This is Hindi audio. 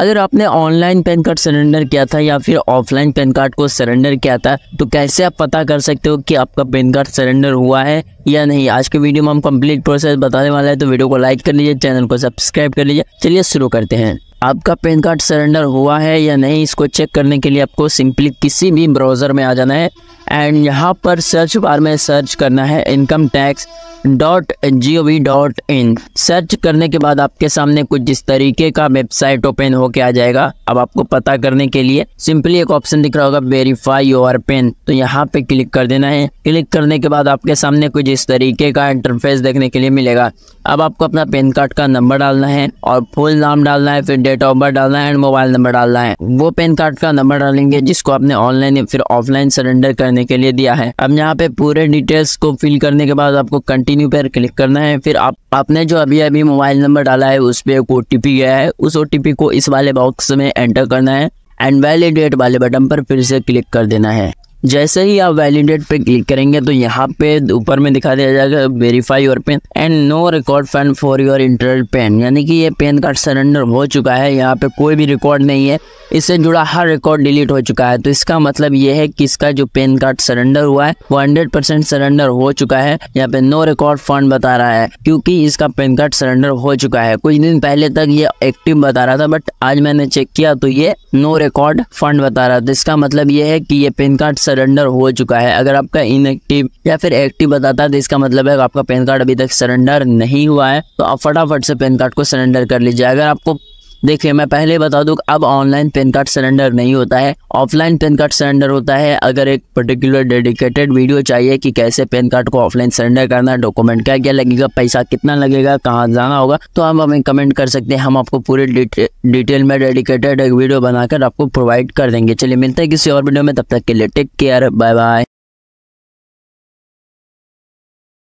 अगर आपने ऑनलाइन पैन कार्ड सरेंडर किया था या फिर ऑफलाइन पैन कार्ड को सरेंडर किया था तो कैसे आप पता कर सकते हो कि आपका पैन कार्ड सरेंडर हुआ है या नहीं आज के वीडियो में हम कंप्लीट प्रोसेस बताने वाले हैं तो वीडियो को लाइक कर लीजिए चैनल को सब्सक्राइब कर लीजिए चलिए शुरू करते हैं आपका पैन कार्ड सरेंडर हुआ है या नहीं इसको चेक करने के लिए आपको सिंपली किसी भी ब्राउज़र में आ जाना है एंड यहाँ पर सर्च बार में सर्च करना है income tax dot G O V dot in search करने के बाद आपके सामने कुछ जिस तरीके का वेबसाइट ओपन होके आ जाएगा अब आपको पता करने के लिए सिंपली एक ऑप्शन दिख रहा होगा वेरीफाई योर पेन तो यहाँ पे क्लिक कर देना है क्लिक करने के बाद आपके सामने कुछ इस तरीके का इंटरफेस देखने के लिए मिलेगा अब आपको अपना पैन कार्ड का नंबर डालना है और फुल नाम डालना है फिर डेट ऑफ बर्थ डालना है एंड मोबाइल नंबर डालना है वो पैन कार्ड का नंबर डालेंगे जिसको आपने ऑनलाइन या फिर ऑफलाइन सरेंडर करने के लिए दिया है अब यहाँ पे पूरे डिटेल्स को फिल करने के बाद आपको कंटिन्यू पर क्लिक करना है फिर आप आपने जो अभी अभी मोबाइल नंबर डाला है उस पर एक ओ गया है उस ओ को इस वाले बॉक्स में एंटर करना है एंड वैलिडेट वाले बटन पर फिर से क्लिक कर देना है जैसे ही आप वैलिडेट पे क्लिक करेंगे तो यहाँ पे ऊपर में दिखा दिया जाएगा verify your PAN and no record found for your entered PAN यानी कि ये पेन कार्ड सरेंडर हो चुका है यहाँ पे कोई भी रिकॉर्ड नहीं है इससे जुड़ा हर रिकॉर्ड डिलीट हो चुका है तो इसका मतलब ये है कि इसका जो पेन कार्ड सरेंडर हुआ है वो हंड्रेड परसेंट सरेंडर हो चुका है यहाँ पे नो रिकॉर्ड फंड बता रहा है क्योंकि इसका पेन कार्ड सरेंडर हो चुका है कुछ दिन पहले तक ये एक्टिव बता रहा था बट आज मैंने चेक किया तो ये नो रिकॉर्ड फंड बता रहा था इसका मतलब ये है कि ये पेन कार्ड सरेंडर हो चुका है अगर आपका इनएक्टिव या फिर एक्टिव बताता है तो इसका मतलब है आपका पैन कार्ड अभी तक सरेंडर नहीं हुआ है तो आप फटाफट से पैन कार्ड को सरेंडर कर लीजिए अगर आपको देखिए मैं पहले बता दूँ अब ऑनलाइन पैन कार्ड सिलेंडर नहीं होता है ऑफलाइन पेन कार्ड सिलेंडर होता है अगर एक पर्टिकुलर डेडिकेटेड वीडियो चाहिए कि कैसे पेन कार्ड को ऑफलाइन सिलेंडर करना है डॉक्यूमेंट क्या क्या लगेगा पैसा कितना लगेगा कहाँ जाना होगा तो आप हमें कमेंट कर सकते हैं हम आपको पूरे डिटेल में डेडिकेटेड एक वीडियो बनाकर आपको प्रोवाइड कर देंगे चलिए मिलते हैं किसी और वीडियो में तब तक के लिए टेक केयर बाय बाय